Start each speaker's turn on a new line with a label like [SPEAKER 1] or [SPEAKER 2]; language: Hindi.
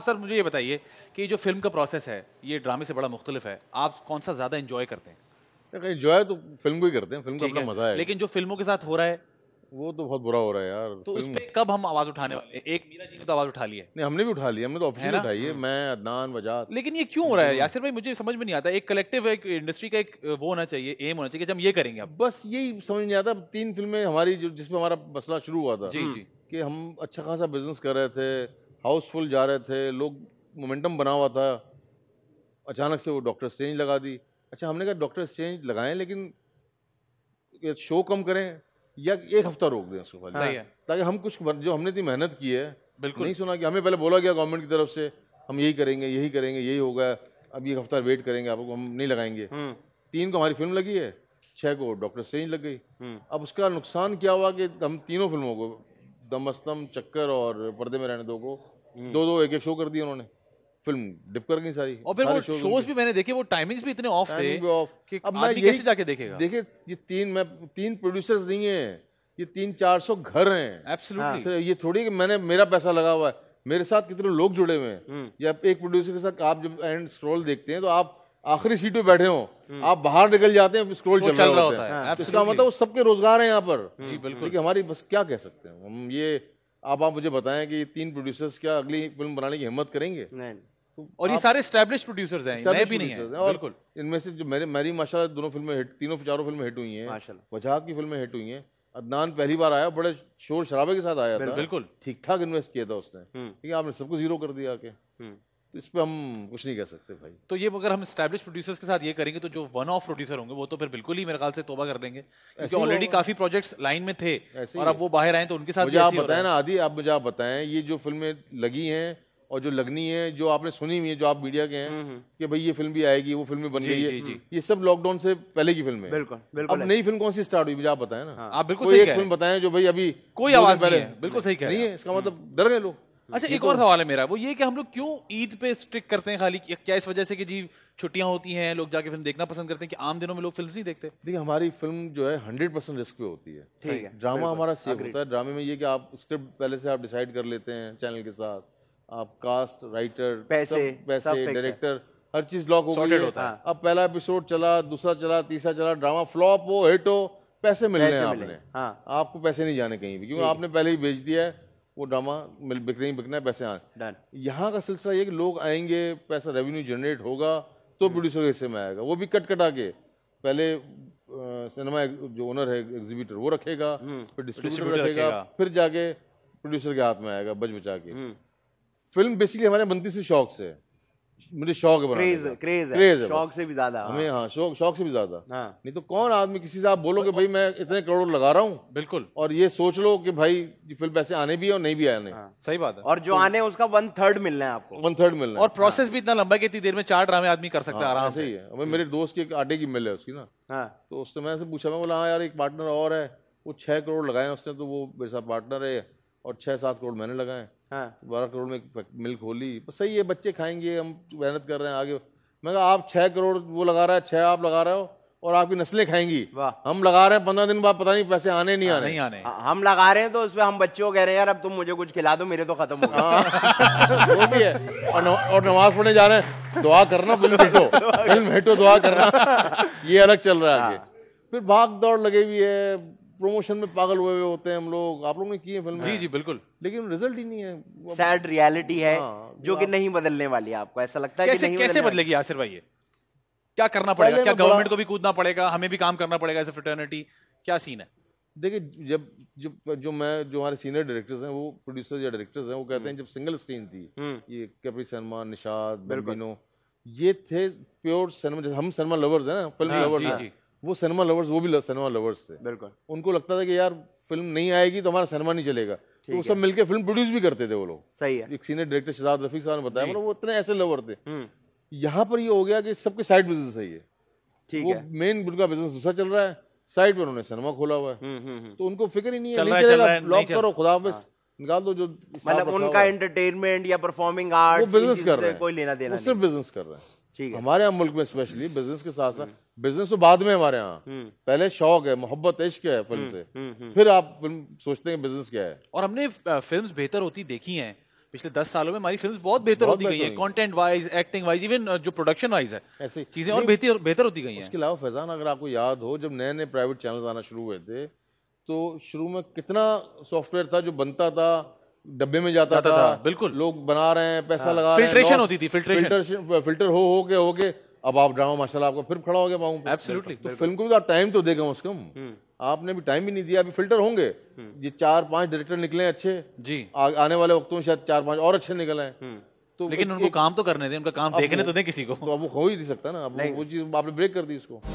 [SPEAKER 1] सर मुझे ये बताइए कि जो फिल्म का प्रोसेस है ये ड्रामे से बड़ा मुख्तलिफ है आप कौन सा ज़्यादा इंजॉय करते
[SPEAKER 2] हैं इंजॉय तो फिल्म को ही करते हैं फिल्म का अपना मज़ा है लेकिन
[SPEAKER 1] जो फिल्मों के साथ हो रहा है वो तो बहुत बुरा हो रहा है यार तो उस पे कब हम आवाज उठाने वाले एक मीरा जी ने तो आवाज उठा ली है नहीं हमने भी उठा लिया हमने तो ऑफिशियली उठाई है हाँ। मैं अदनान वजात लेकिन ये क्यों हो रहा है यासिर भाई मुझे समझ में नहीं आता एक कलेक्टिव एक इंडस्ट्री का एक वो होना चाहिए एम होना चाहिए कि हम ये करेंगे अब
[SPEAKER 2] बस यही समझ नहीं आता तीन फिल्में हमारी जिसमें हमारा मसला शुरू हुआ था जी हम्म, जी कि हम अच्छा खासा बिजनेस कर रहे थे हाउसफुल जा रहे थे लोग मोमेंटम बना हुआ था अचानक से वो डॉक्टर चेंज लगा दी अच्छा हमने कहा डॉक्टर चेंज लगाएं लेकिन शो कम करें या एक हफ्ता रोक दें उसको हाँ। ताकि हम कुछ जो हमने इतनी मेहनत की है बिल्कुल नहीं सुना कि हमें पहले बोला गया गवर्नमेंट की तरफ से हम यही करेंगे यही करेंगे यही होगा अब एक हफ्ता वेट करेंगे आपको हम नहीं लगाएंगे हम्म। तीन को हमारी फिल्म लगी है छः को डॉक्टर चेंज लग गई हम्म। अब उसका नुकसान क्या हुआ कि हम तीनों फिल्मों को दमस्तम चक्कर और पर्दे में रहने दो को दो दो एक एक शो कर दिए उन्होंने फिल्म डिप कर गई सारी और फिर वो शोज भी
[SPEAKER 1] मैंने देखे वो टाइमिंग्स भी इतने ऑफ थे कि अब मैं कैसे जाके देखेगा
[SPEAKER 2] देखिए ये तीन मैं तीन प्रोड्यूसर्स नहीं है ये तीन चार सौ घर हैं एब्सोल्युटली हाँ। ये थोड़ी कि मैंने मेरा पैसा लगा हुआ है मेरे साथ कितने लोग जुड़े हुए हैं हम्म। या एक प्रोड्यूसर के साथ आप जब एंड स्क्रोल देखते हैं तो आप आखिरी सीट पे बैठे हो हम्म। आप बाहर निकल जाते हैं स्क्रोल चल, चल रहा होता है हाँ, तो इसका मतलब सबके रोजगार है यहाँ पर जी बिल्कुल हमारी बस क्या कह सकते हैं हम ये आप आप मुझे बताएं कि तीन प्रोड्यूसर्स क्या अगली फिल्म बनाने की हिम्मत करेंगे नहीं तो और ये सारे स्टैब्लिश प्रोड्यूसर्स हैं नए भी नहीं हैं है। बिल्कुल इनमें से जो मेरे मेरी माशाल्लाह दोनों फिल्में हिट तीनों चारों फिल्में हिट हुई हैं वजह की फिल्में हिट हुई हैं अदनान पहली बार आया बड़े शोर शराबे के साथ आया था बिल्कुल ठीक ठाक इन्वेस्ट किया था उसने हम्म। ठीक है आपने सबको जीरो कर दिया आके हम्म। तो इस पर हम कुछ नहीं कर सकते भाई
[SPEAKER 1] तो ये अगर हम स्टैब्लिश प्रोड्यूसर्स के साथ ये करेंगे तो जो वन ऑफ प्रोड्यूसर होंगे वो तो फिर बिल्कुल ही मेरे ख्याल से तोबा कर लेंगे क्योंकि ऑलरेडी काफी प्रोजेक्ट्स लाइन में थे और अब वो बाहर आए तो उनके साथ मुझे आप बताएं ना
[SPEAKER 2] आदि आप मुझे आप बताएं ये जो फिल्में लगी हैं और जो लगनी है जो आपने सुनी हुई है जो आप मीडिया के हैं हम्म, हम्म। कि भाई ये फिल्म भी आएगी वो फिल्म बन गई है ये सब लॉकडाउन से पहले की फिल्म है बिल्कुल बिल्कुल अब नई फिल्म कौन सी स्टार्ट हुई मुझे आप बताएं ना हाँ। आप बिल्कुल एक फिल्म बताएं जो भाई अभी
[SPEAKER 1] कोई आवाज पहले बिल्कुल सही नहीं है इसका मतलब हम्म। डर गए लोग अच्छा एक तो और सवाल है मेरा वो ये कि हम लोग क्यों ईद पे स्ट्रिक करते हैं खाली क्या इस वजह से कि जी छुट्टियां होती हैं लोग जाके फिल्म देखना पसंद करते हैं कि आम दिनों में लोग फिल्म नहीं देखते
[SPEAKER 2] देखिए हमारी फिल्म जो है हंड्रेड परसेंट रिस्क पे होती है ठीक है ड्रामा हमारा सेफ होता है ड्रामे में ये कि आप स्क्रिप्ट पहले से आप डिसाइड कर लेते हैं चैनल के साथ आप कास्ट राइटर पैसे पैसे डायरेक्टर हर चीज लॉक हो गई होता है अब पहला एपिसोड चला दूसरा चला तीसरा चला ड्रामा फ्लॉप हो हिट हो पैसे मिलने हैं आपने हाँ। आपको पैसे नहीं जाने कहीं भी क्योंकि आपने पहले ही भेज दिया है वो ड्रामा मिल बिक नहीं बिकना है पैसे आए यहाँ का सिलसिला ये कि लोग आएंगे पैसा रेवेन्यू जनरेट होगा तो प्रोड्यूसर hmm. के हिस्से में आएगा वो भी कट कटा के पहले सिनेमा जो ओनर है एग्जीबिटर वो रखेगा hmm. फिर डिस्ट्रीब्यूटर रखेगा फिर जाके प्रोड्यूसर के हाथ में आएगा बच बचा के फिल्म hmm. बेसिकली हमारे बनती से शौक से मुझे शौक है क्रेज क्रेज क्रेज शौक से भी ज्यादा हमें हाँ।, हाँ शौक शौक से भी ज्यादा हाँ। नहीं तो कौन आदमी किसी से आप बोलो कि भाई मैं इतने करोड़ लगा रहा हूँ बिल्कुल और ये सोच लो कि भाई ये फिल्म पैसे आने भी है और नहीं भी आने हाँ। सही बात है और जो तो, आने उसका वन थर्ड मिलना है आपको वन थर्ड मिलना और
[SPEAKER 1] प्रोसेस भी इतना लंबा है इतनी देर में चार ड्रामे आदमी कर सकता है हाँ, आराम से ही है मेरे दोस्त की एक आटे की
[SPEAKER 2] मिल है उसकी ना हाँ। तो उससे मैंने पूछा मैं बोला हाँ यार एक पार्टनर और है वो छह करोड़ लगाए उसने तो वो मेरे साथ पार्टनर है और छह सात करोड़ मैंने लगाए हाँ बारह करोड़ में मिल्क खोली सही है बच्चे खाएंगे हम मेहनत कर रहे हैं आगे मैं कहा आप छः करोड़ वो लगा रहा है छः आप लगा रहे हो और आपकी नस्लें खाएंगी हम लगा रहे हैं पंद्रह दिन बाद पता नहीं पैसे आने नहीं हाँ, आने, नहीं आने। हाँ, हम लगा रहे हैं तो उसमें हम बच्चों कह रहे हैं यार अब तुम मुझे कुछ खिला दो मेरे तो खत्म हो गए हाँ। वो भी है और, और नमाज पढ़ने जा रहे हैं दुआ करना बिल भेटो बिल भेटो दुआ तो करना ये अलग चल रहा है फिर भाग दौड़ लगे हुई है प्रमोशन में पागल हुए हुए होते हैं हम लोग आप लोगों ने किए फिल्म जी जी बिल्कुल लेकिन रिजल्ट ही नहीं है सैड रियलिटी है हाँ, जो कि नहीं बदलने वाली आपको ऐसा लगता है कैसे, कैसे बदलेगी
[SPEAKER 1] आसिर भाई ये क्या करना पड़ेगा क्या गवर्नमेंट को भी कूदना पड़ेगा हमें भी काम करना पड़ेगा ऐसे ए फ्रेटर्निटी क्या सीन है देखिए जब जब
[SPEAKER 2] जो मैं जो हमारे सीनियर डायरेक्टर्स हैं वो प्रोड्यूसर या डायरेक्टर्स हैं वो कहते हैं हम्म। जब सिंगल स्क्रीन थी हम्म। ये कैप्री सलमान निषाद बेल्बिनो ये थे प्योर सिनेमा जैसे हम सिनेमा लवर्स हैं ना फिल्म लवर्स हाँ, हैं वो सिनेमा लवर्स वो भी सिनेमा लवर्स थे बिल्कुल उनको लगता था कि यार फिल्म नहीं आएगी तो हमारा सिनेमा नहीं चलेगा तो वो सब मिलके फिल्म प्रोड्यूस भी करते थे वो लोग सही है एक सीनियर डायरेक्टर शहजाद रफीक साहब ने बताया मतलब वो इतने ऐसे लवर थे हम्म। यहाँ पर ये हो गया कि सबके साइड बिजनेस है ये ठीक वो मेन उनका बिजनेस दूसरा चल रहा है साइड पर उन्होंने सिनेमा खोला हुआ है हम्म, हम्म, तो उनको फिक्र ही नहीं है ब्लॉक करो खुदा निकाल दो जो मतलब उनका
[SPEAKER 1] एंटरटेनमेंट या परफॉर्मिंग आर्ट वो बिजनेस कर रहे हैं कोई लेना देना सिर्फ
[SPEAKER 2] बिजनेस कर रहे हैं ठीक है हमारे यहाँ मुल्क में स्पेशली बिजनेस के साथ साथ बिजनेस हम्म। तो बाद में हमारे यहाँ हम्म। पहले शौक है मोहब्बत इश्क है फिल्म हम्म, से फिर आप फिल्म
[SPEAKER 1] सोचते हैं बिजनेस क्या है और हमने फिल्म बेहतर होती देखी है पिछले दस सालों में हमारी फिल्म्स बहुत बेहतर होती गई है content wise acting wise even जो प्रोडक्शन वाइज है ऐसी चीजें और बेहतर बेहतर होती गई हैं उसके
[SPEAKER 2] अलावा फैजान अगर आपको याद हो जब नए नए प्राइवेट चैनल आना शुरू हुए थे तो शुरू में कितना सॉफ्टवेयर था जो बनता था डब्बे में जाता, जाता था, था बिल्कुल लोग बना रहे हैं पैसा हाँ, लगा फिल्ट्रेशन होती थी फिल्ट्रेशन फिल्टर हो हो के हो के अब आप ड्रामा माशाल्लाह आपका फिर खड़ा हो गया पाऊँ एब्सोल्युटली तो फिल्म को भी टाइम तो, तो देगा कम कम हम्म। आपने भी टाइम भी नहीं दिया अभी फिल्टर होंगे हम्म। ये चार पांच डायरेक्टर निकले अच्छे जी आने वाले वक्तों में शायद चार पांच और अच्छे निकले हैं हम्म। तो लेकिन उनको काम
[SPEAKER 1] तो करने दे उनका काम देखने तो दे
[SPEAKER 2] किसी को तो अब वो हो ही नहीं सकता ना अब वो
[SPEAKER 1] चीज आपने ब्रेक कर दी इसको